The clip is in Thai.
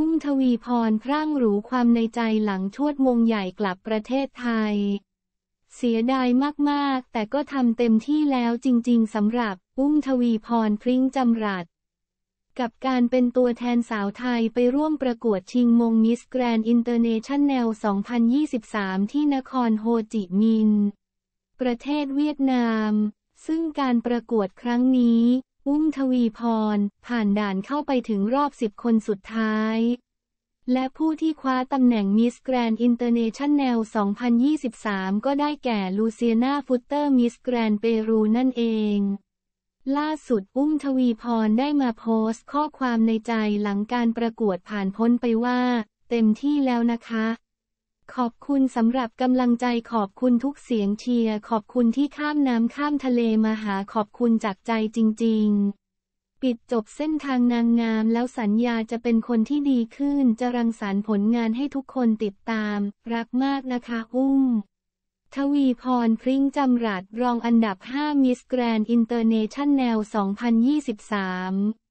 ุ้มทวีพรพร่างหรูความในใจหลังชวดมงใหญ่กลับประเทศไทย เสียดายมาก ๆ แต่ก็ทำเต็มที่แล้วจริง ๆ สำหรับ อุ้มทวีพรพริ้งจำรัด กับการเป็นตัวแทนสาวไทยไปร่วมประกวดชิงมงมิสแกรนด์อินเตอร์เนชั่นแนล 2023 ที่นครโฮจิมินห์ประเทศเวียดนาม ซึ่งการประกวดครั้งนี้อุ้มทวีพร ผ่านด่านเข้าไปถึงรอบสิบคนสุดท้าย และผู้ที่คว้าตำแหน่งมิสแกรนด์อินเตอร์เนชั่นแนล 2023 ก็ได้แก่ลูเซียนาฟุตเตอร์มิสแกรนด์เปรูนั่นเอง ล่าสุด อุ้มทวีพร ได้มาโพสต์ข้อความในใจหลังการประกวดผ่านพ้นไปว่า เต็มที่แล้วนะคะขอบคุณสำหรับกำลังใจขอบคุณทุกเสียงเชียร์ ขอบคุณที่ข้ามน้ำข้ามทะเล มาหาขอบคุณจากใจจริง ๆ ปิดจบเส้นทางนางงามแล้วสัญญาจะเป็นคนที่ดีขึ้น จะรังสรรค์ผลงานให้ทุกคนติดตาม รักมากนะคะ อุ้มทวีพรพริ้งจำรัดรองอันดับ5มิสแกรนด์อินเตอร์เนชั่นแนล2023